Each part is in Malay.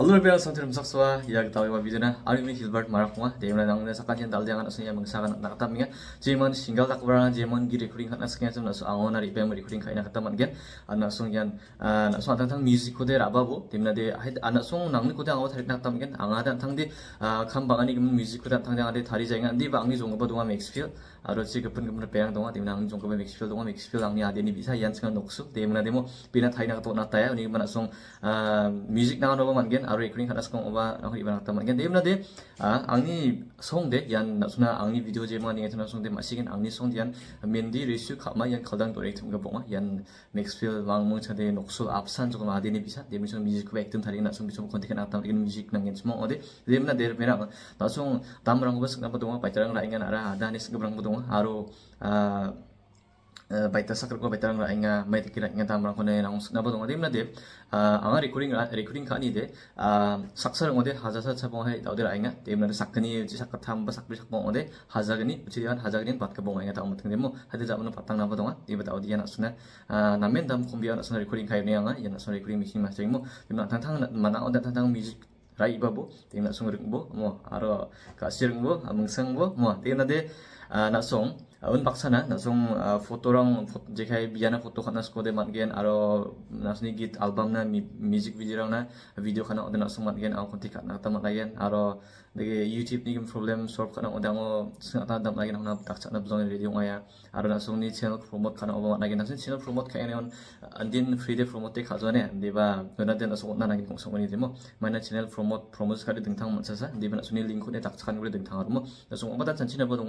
Halo bela sontir m s a k s u a ya kita wiwa bidana ari mi hilbert marakuma de yuna nang ne s a k a t a n dal jangan asnya mang sakan nak a tam ya j e m o n single tak barang j e m o n gi r e k o r i n g kana sakya sam n a s o angon ari pem r e c r d i n g kaina kata man gen ana song yan ana song tang tang music ko de rababu demna de hait ana s u n g nang ne k u de angon t a r i nak a tam gen anga dan tang de kam bangani gem music k u dan tang a n de tari jangan di bangi jong ba donga mixfield aro chi gepun gem peyang donga demna ang jong ko mixfield donga mixfield ang ya de ni bisa yan sang noksuk demna demo bina taina ka to na ta ya ni mana song music na no man gen aru ekring khana skong oba aku iban ta man gen de na de a angni song de yan na suna angni video je ma ni thana song de ma sigen angni song yan mendi risu kha ma yan khaldang to rektum ga bo ma yan next feel wang mu chade noksul apsan jok ma deni bisa de mi song music ba ekdum thari na song bi song kon tikana ta gen music nang gen smo ode de na de mera na song dam rang ba sang ba dong ba tarang la ingan ara da ni sang ba dong aro a baita sakar ko baita rang inga mai tikira inga tam rang kone nang na bodong adim na de anga recording recording ka ni de saksa rang ode haja sa chapong hai tawde ra inga dem na sakni ji sakka tham ba sakbi sakpong ode haja gni uchi yan haja gni bat ka bong inga tam thang demo hade ja bunu patang na bodong de ba tawde yan asuna namen dam khombi yan asuna recording kai ne anga yan asuna recording machine ma chemo dem na thang thang mana ode thang thang music rai babu ting na sung ring bo mo aro ka sir bo amung sang bo mo ting na de na song अवन पक्षा ना नसों फोटो रंग जेखाय बियाना फोटो खाना सको दे मतगेन आरो नसनि गीत एल्बम ना म्यूजिक भिडियो रंग ना भिडियो खाना ओदे नसों मतगेन आउ खन्थि खाना ता मतगेन आरो देगे युट्युब नि प्रब्लेम सोल्व खाना ओदे आङो सिङा दम लागेन होना दाक्षा ना बजों रेडियो आया आरो नसों नि चेनेल प्रमोट खाना ओबा मतगेन नसों चेनेल प्रमोट खायने अन अनदिन फ्री दे प्रमोट दे खाजोने देबा दोना दे नसों ना नागिन खोंसों नि देमो माने चेनेल प्रमोट प्रमोस खादि दिंथां मोनसासा देबा नसों नि लिंक खौ दे दाक्षा खान गुरि दिंथां आरो नसों ओबा दा चनचिना बदों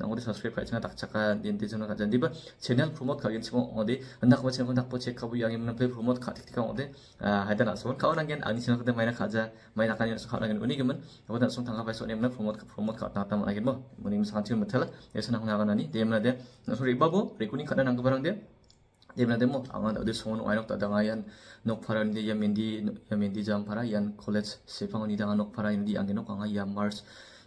नंगौ दे सब्सक्राइब खायना chaka din ti chuna khajan diba channel promote khagin chimo ode anda khoba chimo dak poche khabu yangi mna pe promote khati tika ode haida na so khawna gen ani chuna khade maina khaja maina khani so khawna gen uni gemen ode na so thanga pa so nemna promote promote khata ta ma gen mo muni mi sanchi mo thala esa na khana gani de mna de sorry babo recording khana nang barang de Dia demo angan ada semua orang nak tadang ayan nak faran dia yang mendi yang mendi jam faran yang college sepanjang ni dah nak faran dia angin nak angan yang march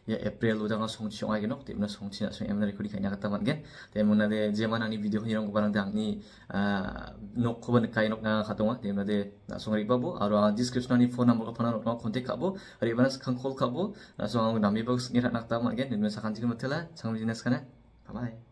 ya April udah nggak songchi orang lagi nok, tapi kan? mana songchi nak songchi mana rekodi kaya kata mat gen, tapi mana de zaman ani video ni orang barang dah ni ah, nok kuban kaya nok ngah kata ah. mat, tapi mana de nak songchi babu, aru ah, description ani phone number kapan orang nak kontak kabo, hari mana sekarang call kabo, nak songchi nama box ni nak kata mat gen, kan? tapi mana sekarang jadi betul lah, sekarang jenis kena, kan, eh? bye bye.